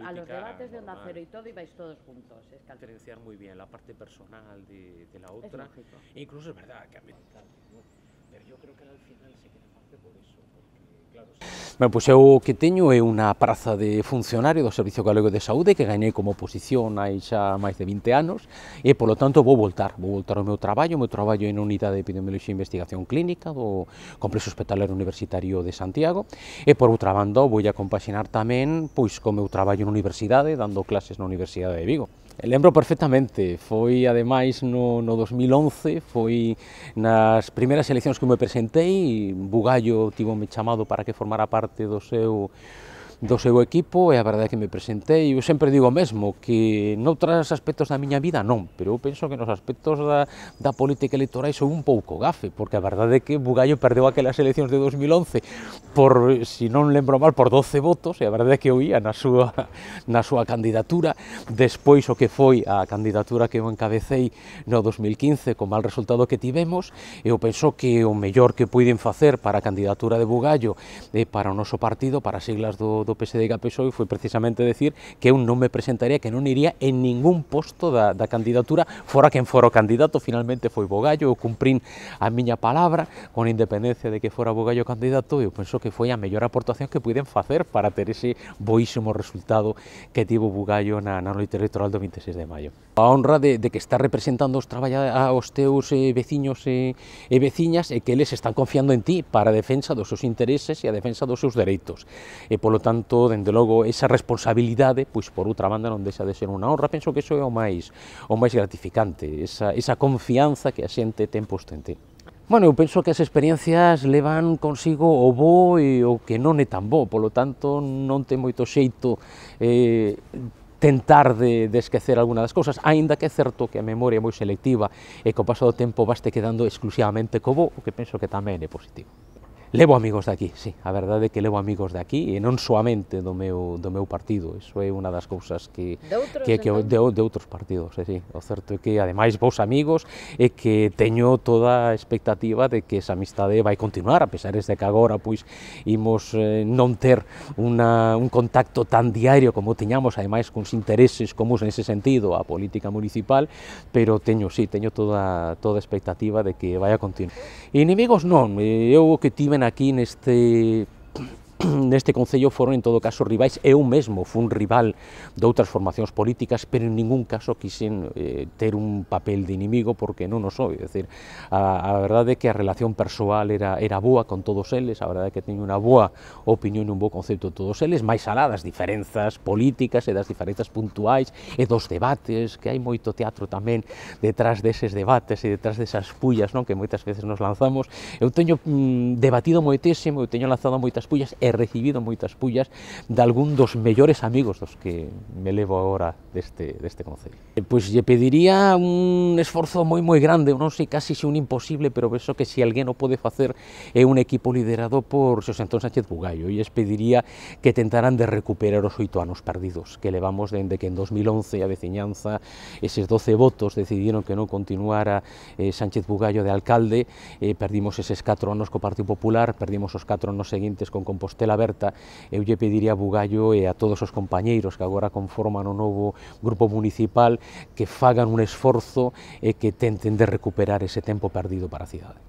a los debates de Onda Cero y todo, ibais todos juntos. Es que Diferenciar muy bien la parte personal de, la otra. incluso es verdad que a mí... Pero yo creo que al final se queda parte por eso, Ben, pois eu o que teño é unha praza de funcionario do Servicio Galego de Saúde que gañei como oposición hai xa máis de 20 anos e, polo tanto, vou voltar. Vou voltar ao meu traballo, o meu traballo é na Unidade de Epidemioloxía e Investigación Clínica do Complexo Hospitalario Universitario de Santiago e, por outra banda, vou a compaxinar tamén pois co meu traballo na universidade, dando clases na Universidade de Vigo. Eh, lembro perfectamente, foi ademais no, no 2011, foi nas primeiras eleccións que me presentei, Bugallo tivo me chamado para que formara parte do seu do seu equipo e a verdade é que me presentei, eu sempre digo o mesmo, que noutras aspectos da miña vida non, pero eu penso que nos aspectos da, da política electoral sou un pouco gafe, porque a verdade é que Bugallo perdeu aquelas eleccións de 2011 por, si non lembro mal, por 12 votos, e a verdade é que eu ia na súa, na súa candidatura, despois o que foi a candidatura que eu encabecei no 2015, con mal resultado que tivemos, eu penso que o mellor que puiden facer para a candidatura de Bugallo e para o noso partido, para as siglas do, do do PSD e PSOE foi precisamente decir que eu non me presentaría, que non iría en ningún posto da, da candidatura, fora quen fora o candidato, finalmente foi Bogallo, eu cumprín a miña palabra, con independencia de que fora Bogallo candidato, eu penso que foi a mellor aportación que puiden facer para ter ese boísimo resultado que tivo Bogallo na, na noite electoral do 26 de maio. A honra de, de que está representando os, traballa, teus eh, veciños e, eh, e veciñas e que eles están confiando en ti para a defensa dos seus intereses e a defensa dos seus dereitos. E, polo tanto, dende logo, esa responsabilidade, pois por outra banda, non deixa de ser unha honra. Penso que iso é o máis, o máis gratificante, esa, esa confianza que a xente ten posto en ti. Bueno, eu penso que as experiencias levan consigo o bo e o que non é tan bo, polo tanto non ten moito xeito eh, tentar de, de esquecer alguna das cousas, aínda que é certo que a memoria é moi selectiva e co paso do tempo vaste quedando exclusivamente co bo, o que penso que tamén é positivo. Levo amigos de aquí, sí, a verdade é que levo amigos de aquí e non soamente do meu, do meu partido, iso é unha das cousas que... De outros, que, que entón? de, de outros partidos, é, sí. o certo é que ademais vos amigos e que teño toda a expectativa de que esa amistade vai continuar, a pesar de que agora pois imos eh, non ter una, un contacto tan diario como teñamos, ademais cuns intereses comuns nese sentido a política municipal, pero teño, sí, teño toda, toda a expectativa de que vai a continuar. Inimigos non, eh, eu o que tive aquí en este neste Concello foron, en todo caso, rivais. Eu mesmo fun rival de outras formacións políticas, pero en ningún caso quixen eh, ter un papel de inimigo, porque non o sou. decir, a, a verdade é que a relación persoal era, era boa con todos eles, a verdade é que teño unha boa opinión e un bo concepto de todos eles, máis alá das diferenzas políticas e das diferenzas puntuais e dos debates, que hai moito teatro tamén detrás deses debates e detrás desas pullas non que moitas veces nos lanzamos. Eu teño mm, debatido moitísimo, eu teño lanzado moitas pullas e recibido moitas pullas de algún dos mellores amigos dos que me levo agora deste, deste concello. Eh, pois lle pediría un esforzo moi moi grande, non sei casi se un imposible, pero penso que se alguén o pode facer é un equipo liderado por Xosé Antón Sánchez Bugallo e pediría que tentaran de recuperar os oito anos perdidos que levamos dende que en 2011 a veciñanza eses 12 votos decidiron que non continuara eh, Sánchez Bugallo de alcalde, eh, perdimos eses 4 anos co Partido Popular, perdimos os 4 anos seguintes con Compostela Compostela Berta, eu lle pediría a Bugallo e a todos os compañeiros que agora conforman o novo grupo municipal que fagan un esforzo e que tenten de recuperar ese tempo perdido para a cidade.